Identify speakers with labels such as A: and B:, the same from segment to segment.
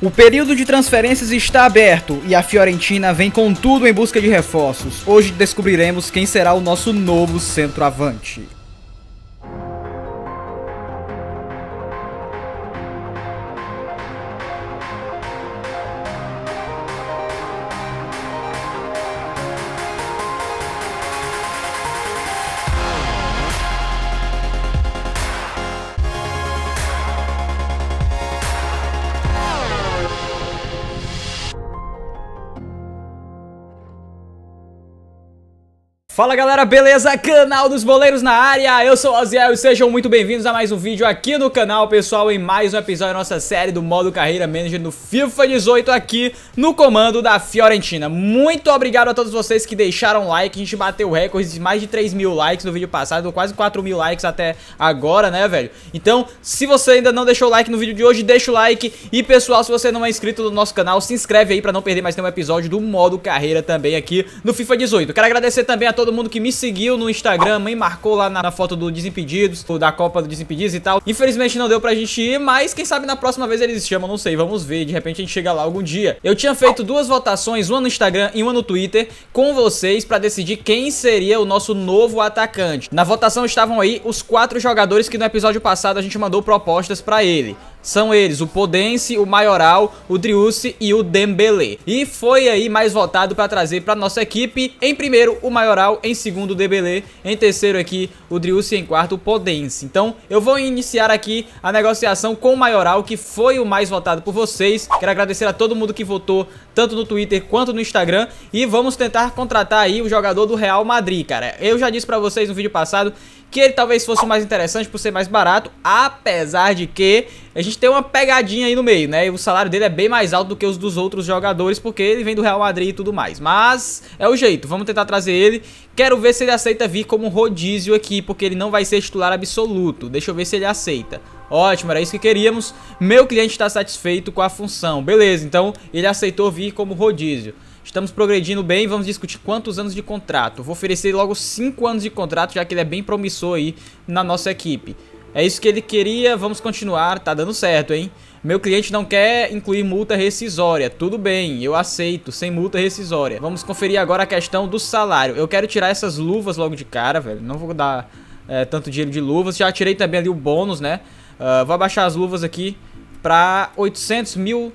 A: O período de transferências está aberto e a Fiorentina vem com tudo em busca de reforços. Hoje descobriremos quem será o nosso novo centroavante. Fala galera, beleza? Canal dos Boleiros na área, eu sou o Oziel e sejam muito bem-vindos a mais um vídeo aqui no canal, pessoal, em mais um episódio da nossa série do modo Carreira Manager no FIFA 18 aqui no comando da Fiorentina. Muito obrigado a todos vocês que deixaram like, a gente bateu recordes de mais de 3 mil likes no vídeo passado, quase 4 mil likes até agora, né, velho? Então, se você ainda não deixou o like no vídeo de hoje, deixa o like e, pessoal, se você não é inscrito no nosso canal, se inscreve aí pra não perder mais nenhum episódio do modo Carreira também aqui no FIFA 18. Quero agradecer também a todos todo mundo que me seguiu no Instagram, e marcou lá na, na foto do Desimpedidos, da Copa do Desimpedidos e tal. Infelizmente não deu pra gente ir, mas quem sabe na próxima vez eles chamam, não sei, vamos ver. De repente a gente chega lá algum dia. Eu tinha feito duas votações, uma no Instagram e uma no Twitter, com vocês pra decidir quem seria o nosso novo atacante. Na votação estavam aí os quatro jogadores que no episódio passado a gente mandou propostas pra ele. São eles o Podense, o Maioral, o Driussi e o Dembele. E foi aí mais votado para trazer para nossa equipe. Em primeiro, o Maioral, em segundo, o Dembele, em terceiro aqui, o Driussi, em quarto, o Podense. Então, eu vou iniciar aqui a negociação com o Maioral, que foi o mais votado por vocês. Quero agradecer a todo mundo que votou, tanto no Twitter quanto no Instagram. E vamos tentar contratar aí o jogador do Real Madrid, cara. Eu já disse para vocês no vídeo passado que ele talvez fosse mais interessante por ser mais barato, apesar de que a gente tem uma pegadinha aí no meio, né? E o salário dele é bem mais alto do que os dos outros jogadores, porque ele vem do Real Madrid e tudo mais. Mas é o jeito, vamos tentar trazer ele. Quero ver se ele aceita vir como rodízio aqui, porque ele não vai ser titular absoluto. Deixa eu ver se ele aceita. Ótimo, era isso que queríamos. Meu cliente está satisfeito com a função. Beleza, então ele aceitou vir como rodízio. Estamos progredindo bem, vamos discutir quantos anos de contrato. Vou oferecer logo 5 anos de contrato, já que ele é bem promissor aí na nossa equipe. É isso que ele queria, vamos continuar, tá dando certo, hein? Meu cliente não quer incluir multa rescisória. Tudo bem, eu aceito, sem multa rescisória. Vamos conferir agora a questão do salário. Eu quero tirar essas luvas logo de cara, velho. Não vou dar é, tanto dinheiro de luvas. Já tirei também ali o bônus, né? Uh, vou abaixar as luvas aqui pra 800 mil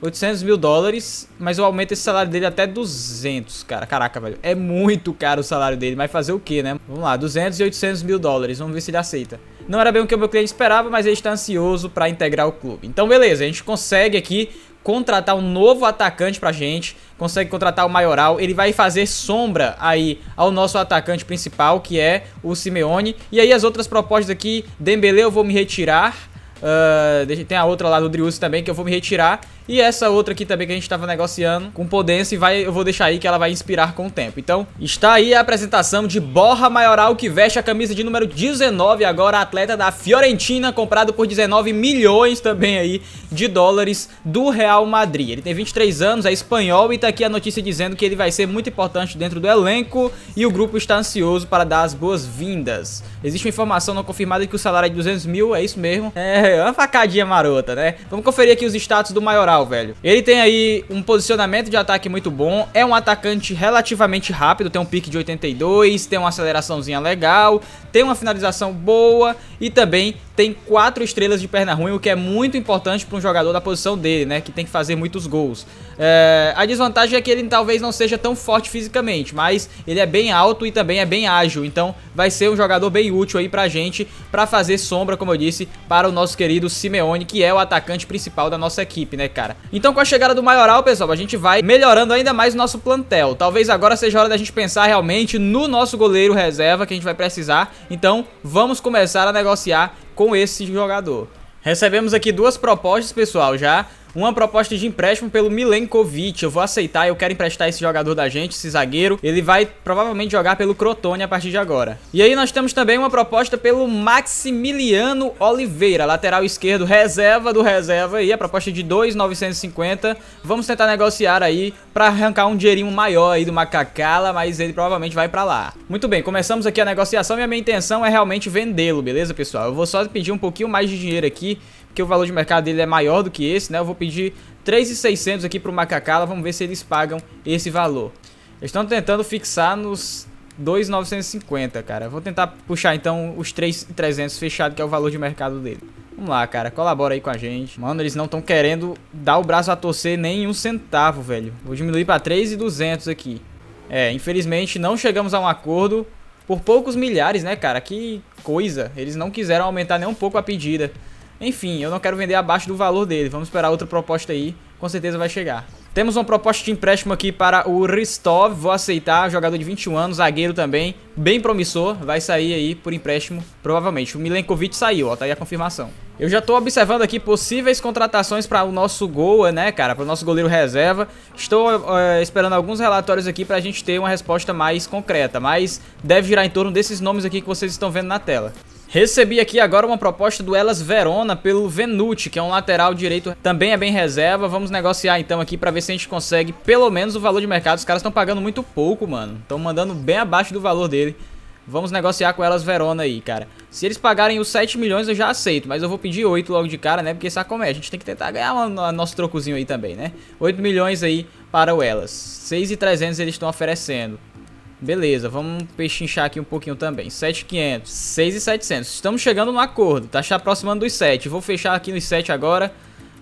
A: 800 mil dólares, mas eu aumento esse salário dele até 200, cara. Caraca, velho. É muito caro o salário dele, mas fazer o que, né? Vamos lá, 200 e 800 mil dólares. Vamos ver se ele aceita. Não era bem o que o meu cliente esperava, mas ele está ansioso para integrar o clube. Então, beleza, a gente consegue aqui contratar um novo atacante pra gente, consegue contratar o Maioral, ele vai fazer sombra aí ao nosso atacante principal, que é o Simeone. E aí as outras propostas aqui, Dembele eu vou me retirar, uh, tem a outra lá do Driussi também que eu vou me retirar. E essa outra aqui também que a gente estava negociando com Podense, vai, eu vou deixar aí que ela vai inspirar com o tempo. Então, está aí a apresentação de Borra Maioral, que veste a camisa de número 19 agora, atleta da Fiorentina, comprado por 19 milhões também aí de dólares do Real Madrid. Ele tem 23 anos, é espanhol e tá aqui a notícia dizendo que ele vai ser muito importante dentro do elenco e o grupo está ansioso para dar as boas-vindas. Existe uma informação não confirmada de que o salário é de 200 mil, é isso mesmo. É, uma facadinha marota, né? Vamos conferir aqui os status do Maioral legal, velho. Ele tem aí um posicionamento de ataque muito bom, é um atacante relativamente rápido, tem um pique de 82, tem uma aceleraçãozinha legal, tem uma finalização boa e também tem quatro estrelas de perna ruim, o que é muito importante para um jogador da posição dele, né? Que tem que fazer muitos gols. É... a desvantagem é que ele talvez não seja tão forte fisicamente, mas ele é bem alto e também é bem ágil, então vai ser um jogador bem útil aí pra gente, para fazer sombra, como eu disse, para o nosso querido Simeone, que é o atacante principal da nossa equipe, né, cara? cara. Então com a chegada do Maioral, pessoal, a gente vai melhorando ainda mais o nosso plantel. Talvez agora seja hora da gente pensar realmente no nosso goleiro reserva que a gente vai precisar. Então vamos começar a negociar com esse jogador. Recebemos aqui duas propostas, pessoal, já uma proposta de empréstimo pelo Milenkovic. Eu vou aceitar, eu quero emprestar esse jogador da gente, esse zagueiro. Ele vai provavelmente jogar pelo Crotone a partir de agora. E aí nós temos também uma proposta pelo Maximiliano Oliveira, lateral esquerdo, reserva do reserva. E a proposta de 2,950. Vamos tentar negociar aí para arrancar um dinheirinho maior aí do Macacala, mas ele provavelmente vai para lá. Muito bem, começamos aqui a negociação e a minha intenção é realmente vendê-lo, beleza, pessoal? Eu vou só pedir um pouquinho mais de dinheiro aqui que o valor de mercado dele é maior do que esse, né? Eu vou pedir 3.600 aqui para o Macacala, vamos ver se eles pagam esse valor. Eles estão tentando fixar nos 2.950, cara. vou tentar puxar então os 3.300 fechado, que é o valor de mercado dele. Vamos lá, cara, colabora aí com a gente. Mano, eles não estão querendo dar o braço a torcer nem um centavo, velho. Vou diminuir pra 3,200 aqui. É, infelizmente não chegamos a um acordo por poucos milhares, né, cara? Que coisa. Eles não quiseram aumentar nem um pouco a pedida. Enfim, eu não quero vender abaixo do valor dele. Vamos esperar outra proposta aí. Com certeza vai chegar. Temos uma proposta de empréstimo aqui para o Ristov. Vou aceitar. Jogador de 21 anos, zagueiro também. Bem promissor. Vai sair aí por empréstimo, provavelmente. O Milenkovic saiu, ó. Tá aí a confirmação. Eu já tô observando aqui possíveis contratações para o nosso Goa, né, cara? Para o nosso goleiro reserva. Estou eh, esperando alguns relatórios aqui para a gente ter uma resposta mais concreta, mas deve girar em torno desses nomes aqui que vocês estão vendo na tela. Recebi aqui agora uma proposta do Elas Verona pelo Venuti, que é um lateral direito, também é bem reserva. Vamos negociar então aqui pra ver se a gente consegue pelo menos o valor de mercado. Os caras estão pagando muito pouco, mano. Estão mandando bem abaixo do valor dele. Vamos negociar com Elas Verona aí, cara. Se eles pagarem os 7 milhões eu já aceito, mas eu vou pedir 8 logo de cara, né? Porque é? a gente tem que tentar ganhar o nosso trocozinho aí também, né? 8 milhões aí para o Elas. 6.300 eles estão oferecendo. Beleza, vamos pechinchar aqui um pouquinho também. 7,500, 6,700. Estamos chegando no acordo, tá se aproximando dos 7. Vou fechar aqui nos 7 agora.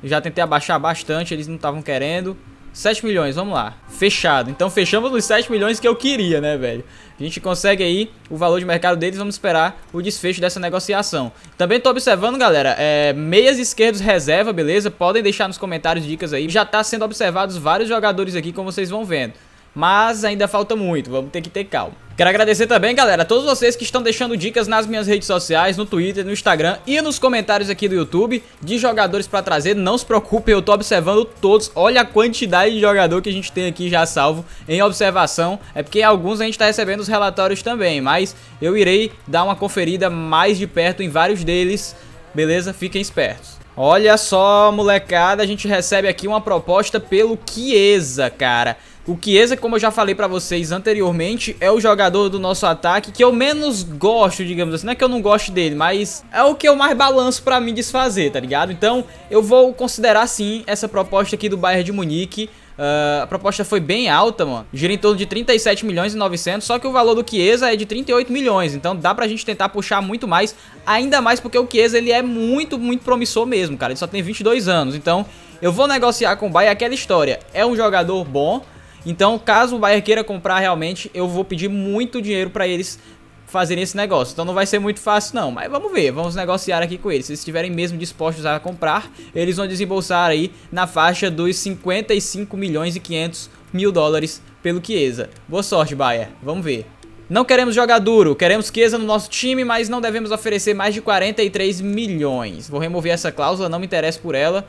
A: Já tentei abaixar bastante, eles não estavam querendo. 7 milhões, vamos lá. Fechado. Então fechamos nos 7 milhões que eu queria, né, velho? A gente consegue aí o valor de mercado deles, vamos esperar o desfecho dessa negociação. Também tô observando, galera, é, meias esquerdos reserva, beleza? Podem deixar nos comentários dicas aí. Já tá sendo observados vários jogadores aqui, como vocês vão vendo mas ainda falta muito, vamos ter que ter calma. Quero agradecer também, galera, a todos vocês que estão deixando dicas nas minhas redes sociais, no Twitter, no Instagram e nos comentários aqui do YouTube de jogadores pra trazer. Não se preocupem, eu tô observando todos. Olha a quantidade de jogador que a gente tem aqui já salvo em observação. É porque alguns a gente tá recebendo os relatórios também, mas eu irei dar uma conferida mais de perto em vários deles. Beleza? Fiquem espertos. Olha só, molecada, a gente recebe aqui uma proposta pelo Chiesa, cara. O Chiesa, como eu já falei pra vocês anteriormente, é o jogador do nosso ataque que eu menos gosto, digamos assim. Não é que eu não gosto dele, mas é o que eu mais balanço pra me desfazer, tá ligado? Então, eu vou considerar sim essa proposta aqui do Bayern de Munique. Uh, a proposta foi bem alta, mano. Gira em torno de 37 milhões e 900, só que o valor do Chiesa é de 38 milhões. Então dá pra gente tentar puxar muito mais, ainda mais porque o Chiesa ele é muito, muito promissor mesmo, cara. Ele só tem 22 anos. Então eu vou negociar com o Bayern aquela história. É um jogador bom, então, caso o Bayern queira comprar realmente, eu vou pedir muito dinheiro para eles fazerem esse negócio. Então não vai ser muito fácil não, mas vamos ver, vamos negociar aqui com eles. Se estiverem mesmo dispostos a comprar, eles vão desembolsar aí na faixa dos 55 milhões e 500 mil dólares pelo Chiesa. Boa sorte, Bayer. Vamos ver. Não queremos jogar duro, queremos Chiesa no nosso time, mas não devemos oferecer mais de 43 milhões. Vou remover essa cláusula, não me interessa por ela.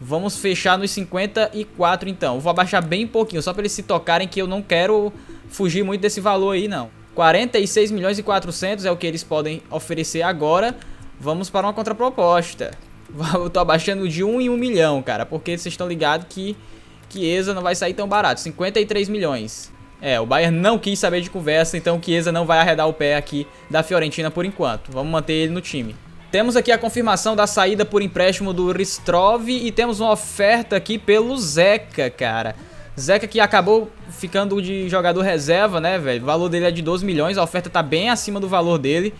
A: Vamos fechar nos 54 então. vou abaixar bem pouquinho, só para eles se tocarem que eu não quero fugir muito desse valor aí não. 46 milhões e 400 é o que eles podem oferecer agora. Vamos para uma contraproposta. Eu tô abaixando de 1 em 1 milhão, cara, porque vocês estão ligados que Chiesa não vai sair tão barato. 53 milhões. É, o Bayern não quis saber de conversa, então Chiesa não vai arredar o pé aqui da Fiorentina por enquanto. Vamos manter ele no time. Temos aqui a confirmação da saída por empréstimo do Ristrov e temos uma oferta aqui pelo Zeca, cara. Zeca que acabou ficando de jogador reserva, né, velho? O valor dele é de 12 milhões, a oferta tá bem acima do valor dele.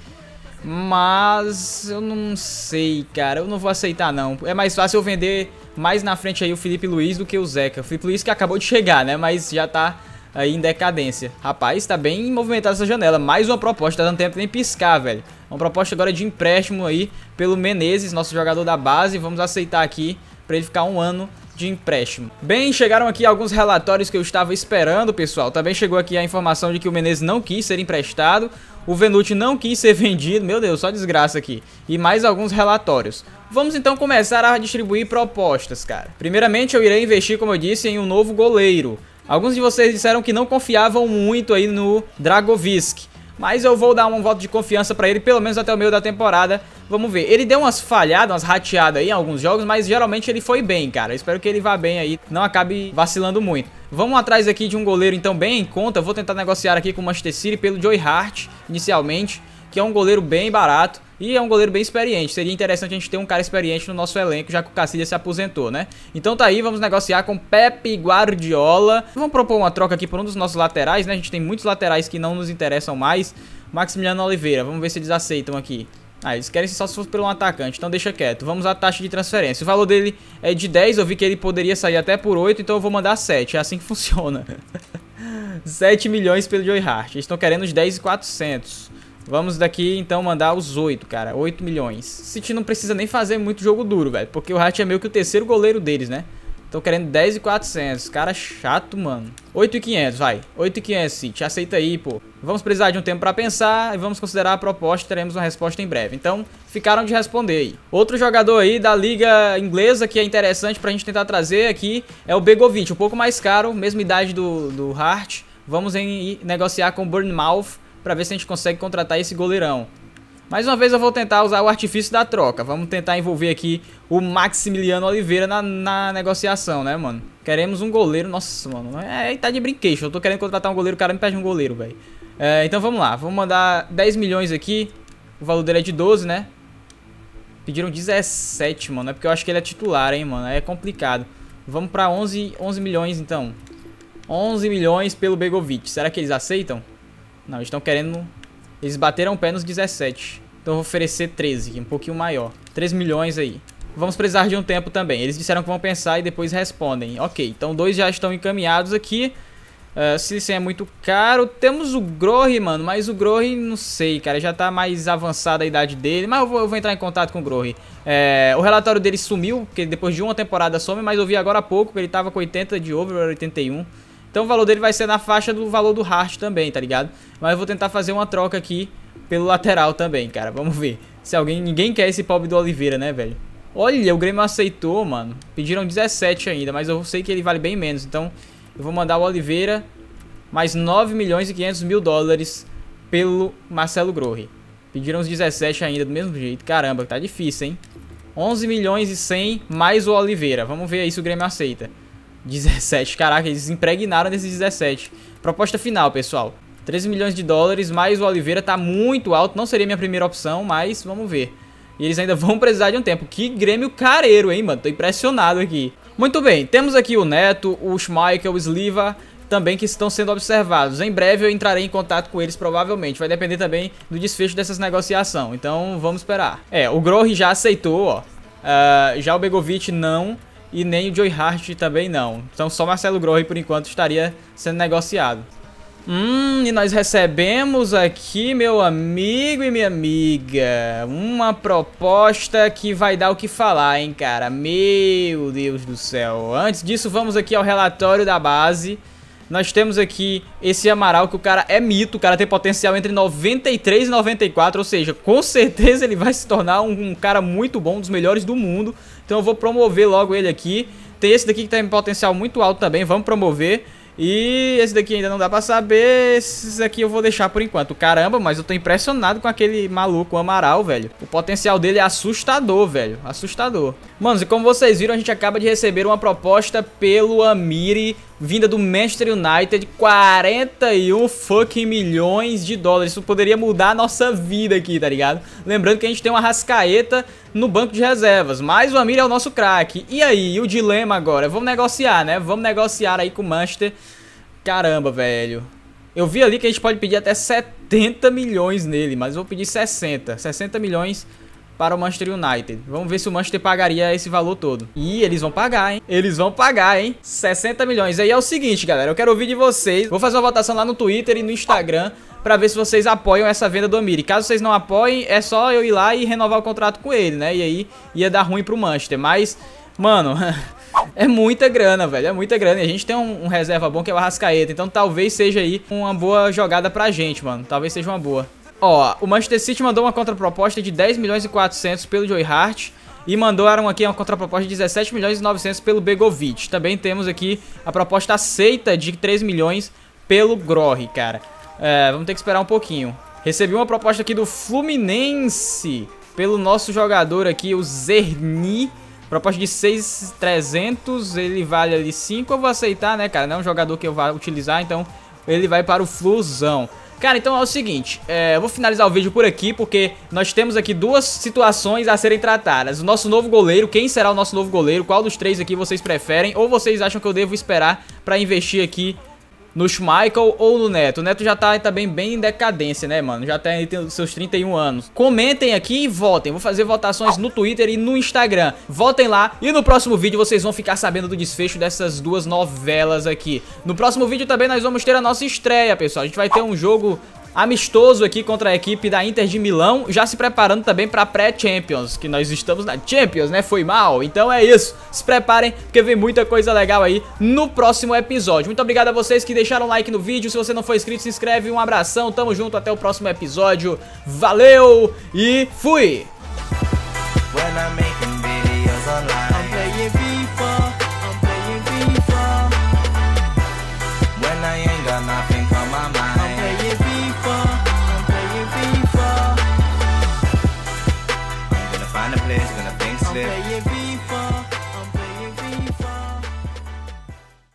A: Mas eu não sei, cara. Eu não vou aceitar, não. É mais fácil eu vender mais na frente aí o Felipe Luiz do que o Zeca. O Felipe Luiz que acabou de chegar, né? Mas já tá aí em decadência. Rapaz, tá bem movimentada essa janela. Mais uma proposta, tá dando tempo nem piscar, velho. Uma proposta agora de empréstimo aí pelo Menezes, nosso jogador da base. Vamos aceitar aqui para ele ficar um ano de empréstimo. Bem, chegaram aqui alguns relatórios que eu estava esperando, pessoal. Também chegou aqui a informação de que o Menezes não quis ser emprestado, o Venuti não quis ser vendido, meu Deus, só desgraça aqui. E mais alguns relatórios. Vamos então começar a distribuir propostas, cara. Primeiramente, eu irei investir, como eu disse, em um novo goleiro. Alguns de vocês disseram que não confiavam muito aí no Dragovisk. Mas eu vou dar um voto de confiança pra ele, pelo menos até o meio da temporada. Vamos ver. Ele deu umas falhadas, umas rateadas aí em alguns jogos, mas geralmente ele foi bem, cara. Eu espero que ele vá bem aí, não acabe vacilando muito. Vamos atrás aqui de um goleiro, então, bem em conta. vou tentar negociar aqui com o Manchester City pelo Joey Hart, inicialmente, que é um goleiro bem barato. E é um goleiro bem experiente. Seria interessante a gente ter um cara experiente no nosso elenco, já que o Cacilhas se aposentou, né? Então tá aí, vamos negociar com Pepe Guardiola. Vamos propor uma troca aqui por um dos nossos laterais, né? A gente tem muitos laterais que não nos interessam mais. Maximiliano Oliveira, vamos ver se eles aceitam aqui. Ah, eles querem só se fosse pelo um atacante, então deixa quieto. Vamos à taxa de transferência. O valor dele é de 10, eu vi que ele poderia sair até por 8, então eu vou mandar 7. É assim que funciona. 7 milhões pelo Joy Hart. Eles estão querendo os 10,400. Vamos daqui, então, mandar os 8, cara. 8 milhões. City não precisa nem fazer muito jogo duro, velho. Porque o Hart é meio que o terceiro goleiro deles, né? Tô querendo 10 e 400. Cara chato, mano. 8 e 500, vai. 8 e 500, City. Aceita aí, pô. Vamos precisar de um tempo pra pensar e vamos considerar a proposta. Teremos uma resposta em breve. Então, ficaram de responder aí. Outro jogador aí da liga inglesa que é interessante pra gente tentar trazer aqui é o Begovic. Um pouco mais caro, mesma idade do, do Hart. Vamos em, negociar com o Burnmouth para ver se a gente consegue contratar esse goleirão. Mais uma vez eu vou tentar usar o artifício da troca. Vamos tentar envolver aqui o Maximiliano Oliveira na, na negociação, né, mano? Queremos um goleiro. Nossa, mano. É, tá de brinquedo. Eu tô querendo contratar um goleiro. O cara me pede um goleiro, velho. É, então vamos lá. Vamos mandar 10 milhões aqui. O valor dele é de 12, né? Pediram 17, mano. É porque eu acho que ele é titular, hein, mano. É complicado. Vamos pra 11, 11 milhões, então. 11 milhões pelo Begovic. Será que eles aceitam? Não, eles estão querendo... Eles bateram o pé nos 17. Então eu vou oferecer 13, um pouquinho maior. 3 milhões aí. Vamos precisar de um tempo também. Eles disseram que vão pensar e depois respondem. Ok, então dois já estão encaminhados aqui. Uh, se isso é muito caro. Temos o Grohi, mano, mas o Grohi, não sei, cara, já tá mais avançada a idade dele. Mas eu vou, eu vou entrar em contato com o Grohi. É, o relatório dele sumiu, porque depois de uma temporada some, mas eu vi agora há pouco que ele tava com 80 de over, 81. Então o valor dele vai ser na faixa do valor do Hart também, tá ligado? Mas eu vou tentar fazer uma troca aqui pelo lateral também, cara. Vamos ver. Se alguém... Ninguém quer esse pobre do Oliveira, né, velho? Olha, o Grêmio aceitou, mano. Pediram 17 ainda, mas eu sei que ele vale bem menos. Então eu vou mandar o Oliveira mais 9 milhões e 500 mil dólares pelo Marcelo Grohe. Pediram os 17 ainda, do mesmo jeito. Caramba, tá difícil, hein? 11 milhões e 100 mais o Oliveira. Vamos ver aí se o Grêmio aceita. 17. Caraca, eles impregnaram desses 17. Proposta final, pessoal. 13 milhões de dólares, mais o Oliveira tá muito alto. Não seria minha primeira opção, mas vamos ver. E eles ainda vão precisar de um tempo. Que Grêmio careiro, hein, mano? Tô impressionado aqui. Muito bem, temos aqui o Neto, o Schmeichel, o Sliva, também que estão sendo observados. Em breve eu entrarei em contato com eles, provavelmente. Vai depender também do desfecho dessas negociações. Então, vamos esperar. É, o Grohi já aceitou, ó. Uh, já o Begovic não e nem o Joey Hart também não. Então só Marcelo Grohe por enquanto estaria sendo negociado. Hum, e nós recebemos aqui, meu amigo e minha amiga, uma proposta que vai dar o que falar, hein, cara. Meu Deus do céu. Antes disso, vamos aqui ao relatório da base. Nós temos aqui esse Amaral que o cara é mito, o cara tem potencial entre 93 e 94, ou seja, com certeza ele vai se tornar um, um cara muito bom, um dos melhores do mundo. Então eu vou promover logo ele aqui. Tem esse daqui que tem potencial muito alto também, vamos promover. E esse daqui ainda não dá pra saber, esses aqui eu vou deixar por enquanto. Caramba, mas eu tô impressionado com aquele maluco, o Amaral, velho. O potencial dele é assustador, velho, assustador. Manos, e como vocês viram, a gente acaba de receber uma proposta pelo Amiri vinda do Manchester United, 41 fucking milhões de dólares. Isso poderia mudar a nossa vida aqui, tá ligado? Lembrando que a gente tem uma rascaeta no banco de reservas, mas o Amir é o nosso craque. E aí, e o dilema agora? Vamos negociar, né? Vamos negociar aí com o Manchester. Caramba, velho. Eu vi ali que a gente pode pedir até 70 milhões nele, mas eu vou pedir 60. 60 milhões para o Manchester United. Vamos ver se o Manchester pagaria esse valor todo. E eles vão pagar, hein? Eles vão pagar, hein? 60 milhões. Aí é o seguinte, galera, eu quero ouvir de vocês. Vou fazer uma votação lá no Twitter e no Instagram para ver se vocês apoiam essa venda do Amiri. Caso vocês não apoiem, é só eu ir lá e renovar o contrato com ele, né? E aí ia dar ruim pro Manchester, mas mano, É muita grana, velho. É muita grana. E a gente tem um, um, reserva bom que é o Arrascaeta. Então talvez seja aí uma boa jogada pra gente, mano. Talvez seja uma boa. Ó, o Manchester City mandou uma contraproposta de 10 milhões e 400 pelo Joy Hart e mandaram aqui uma contraproposta de 17 milhões e 900 pelo Begovic. Também temos aqui a proposta aceita de 3 milhões pelo Grohe cara. É, vamos ter que esperar um pouquinho. Recebi uma proposta aqui do Fluminense pelo nosso jogador aqui, o Zerni. Proposta de 6,300, ele vale ali 5, eu vou aceitar, né, cara? Não é um jogador que eu vá utilizar, então ele vai para o Flusão. Cara, então é o seguinte, é, eu vou finalizar o vídeo por aqui porque nós temos aqui duas situações a serem tratadas. O nosso novo goleiro, quem será o nosso novo goleiro, qual dos três aqui vocês preferem ou vocês acham que eu devo esperar pra investir aqui no Schmeichel ou no Neto. O Neto já tá também bem em decadência, né, mano? Já tá, tem seus 31 anos. Comentem aqui e votem. Vou fazer votações no Twitter e no Instagram. Votem lá e no próximo vídeo vocês vão ficar sabendo do desfecho dessas duas novelas aqui. No próximo vídeo também nós vamos ter a nossa estreia, pessoal. A gente vai ter um jogo amistoso aqui contra a equipe da Inter de Milão, já se preparando também para a pré-Champions, que nós estamos na Champions, né? Foi mal. Então é isso. Se preparem, porque vem muita coisa legal aí no próximo episódio. Muito obrigado a vocês que deixaram like no vídeo. Se você não for inscrito, se inscreve. Um abração, tamo junto, até o próximo episódio. Valeu e fui!